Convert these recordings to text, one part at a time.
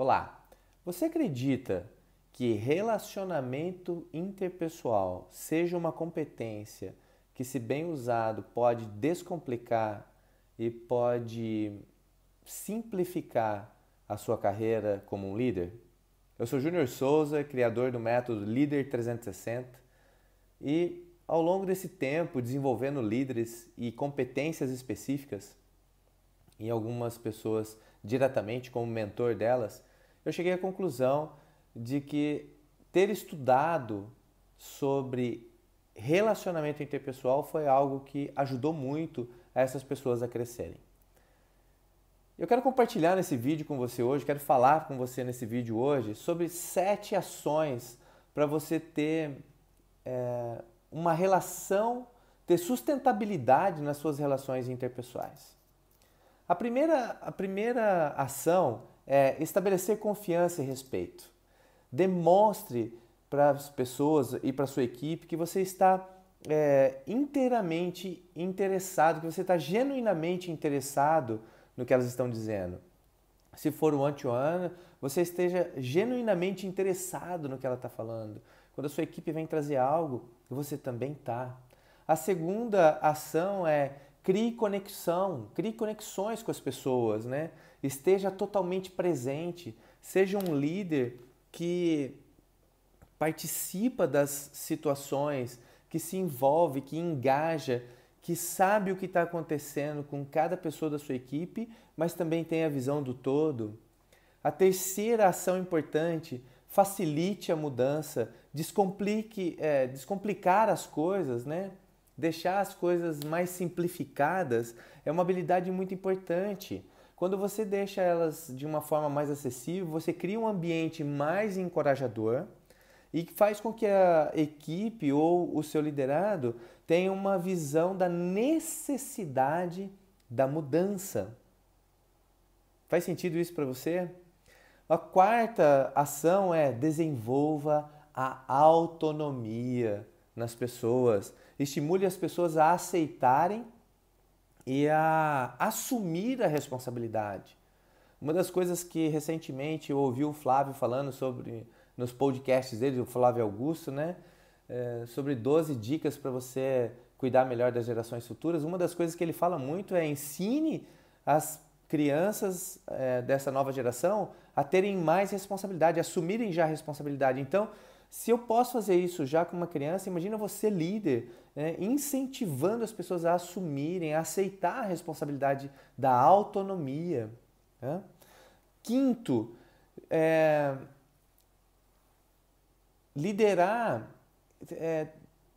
Olá, você acredita que relacionamento interpessoal seja uma competência que, se bem usado, pode descomplicar e pode simplificar a sua carreira como um líder? Eu sou Júnior Souza, criador do método Líder 360 e ao longo desse tempo desenvolvendo líderes e competências específicas em algumas pessoas diretamente como mentor delas, eu cheguei à conclusão de que ter estudado sobre relacionamento interpessoal foi algo que ajudou muito a essas pessoas a crescerem. Eu quero compartilhar nesse vídeo com você hoje, quero falar com você nesse vídeo hoje sobre sete ações para você ter é, uma relação, ter sustentabilidade nas suas relações interpessoais. A primeira, a primeira ação é estabelecer confiança e respeito. Demonstre para as pessoas e para a sua equipe que você está é, inteiramente interessado, que você está genuinamente interessado no que elas estão dizendo. Se for o Antioana, você esteja genuinamente interessado no que ela está falando. Quando a sua equipe vem trazer algo, você também está. A segunda ação é Crie conexão, crie conexões com as pessoas, né? Esteja totalmente presente, seja um líder que participa das situações, que se envolve, que engaja, que sabe o que está acontecendo com cada pessoa da sua equipe, mas também tem a visão do todo. A terceira ação importante, facilite a mudança, descomplique, é, descomplicar as coisas, né? Deixar as coisas mais simplificadas é uma habilidade muito importante. Quando você deixa elas de uma forma mais acessível, você cria um ambiente mais encorajador e faz com que a equipe ou o seu liderado tenha uma visão da necessidade da mudança. Faz sentido isso para você? A quarta ação é desenvolva a autonomia nas pessoas estimule as pessoas a aceitarem e a assumir a responsabilidade. Uma das coisas que recentemente eu ouvi o Flávio falando sobre nos podcasts dele, o Flávio Augusto, né? É, sobre 12 dicas para você cuidar melhor das gerações futuras. Uma das coisas que ele fala muito é ensine as crianças é, dessa nova geração a terem mais responsabilidade, assumirem já a responsabilidade. Então, se eu posso fazer isso já com uma criança, imagina você líder, né, incentivando as pessoas a assumirem, a aceitar a responsabilidade da autonomia. Né? Quinto, é, liderar, é,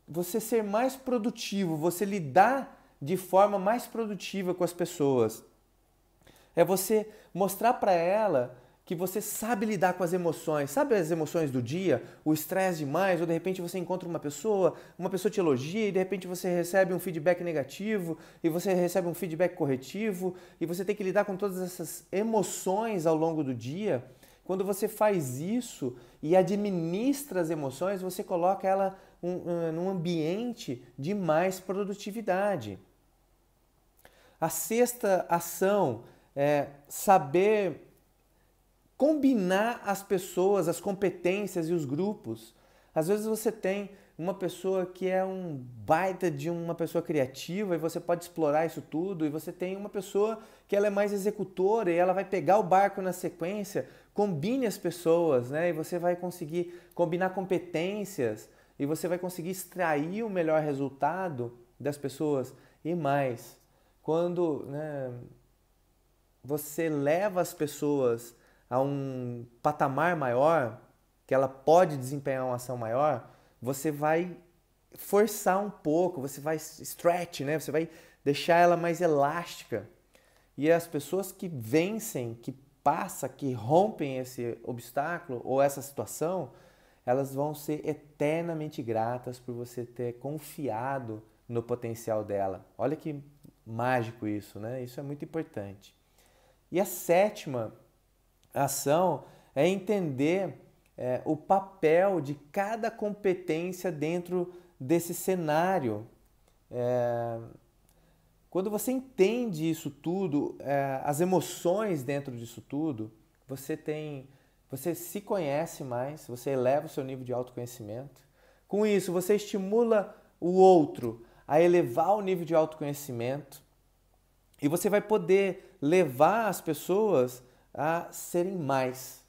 você ser mais produtivo, você lidar de forma mais produtiva com as pessoas. É você mostrar para ela que você sabe lidar com as emoções, sabe as emoções do dia, o estresse demais, ou de repente você encontra uma pessoa, uma pessoa te elogia e de repente você recebe um feedback negativo e você recebe um feedback corretivo e você tem que lidar com todas essas emoções ao longo do dia. Quando você faz isso e administra as emoções, você coloca ela num ambiente de mais produtividade. A sexta ação é saber combinar as pessoas, as competências e os grupos. Às vezes você tem uma pessoa que é um baita de uma pessoa criativa e você pode explorar isso tudo, e você tem uma pessoa que ela é mais executora e ela vai pegar o barco na sequência, combine as pessoas, né? E você vai conseguir combinar competências e você vai conseguir extrair o melhor resultado das pessoas e mais. Quando né, você leva as pessoas a um patamar maior, que ela pode desempenhar uma ação maior, você vai forçar um pouco, você vai stretch, né? Você vai deixar ela mais elástica. E as pessoas que vencem, que passam, que rompem esse obstáculo ou essa situação, elas vão ser eternamente gratas por você ter confiado no potencial dela. Olha que mágico isso, né? Isso é muito importante. E a sétima ação é entender é, o papel de cada competência dentro desse cenário. É, quando você entende isso tudo, é, as emoções dentro disso tudo, você tem, você se conhece mais, você eleva o seu nível de autoconhecimento. Com isso, você estimula o outro a elevar o nível de autoconhecimento e você vai poder levar as pessoas a serem mais,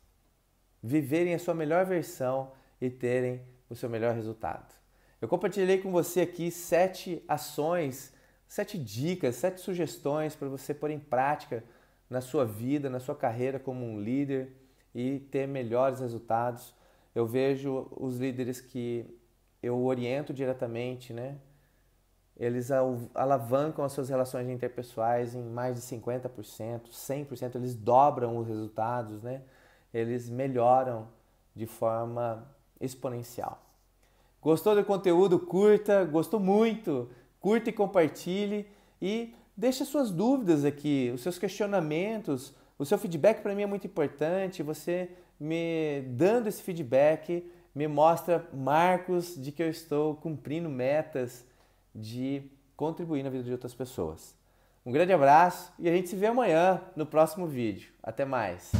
viverem a sua melhor versão e terem o seu melhor resultado. Eu compartilhei com você aqui sete ações, sete dicas, sete sugestões para você pôr em prática na sua vida, na sua carreira como um líder e ter melhores resultados. Eu vejo os líderes que eu oriento diretamente, né? Eles alavancam as suas relações interpessoais em mais de 50%, 100%, eles dobram os resultados, né? Eles melhoram de forma exponencial. Gostou do conteúdo? Curta, gostou muito. Curta e compartilhe e deixe suas dúvidas aqui, os seus questionamentos, o seu feedback para mim é muito importante. Você me dando esse feedback me mostra marcos de que eu estou cumprindo metas de contribuir na vida de outras pessoas. Um grande abraço e a gente se vê amanhã no próximo vídeo. Até mais!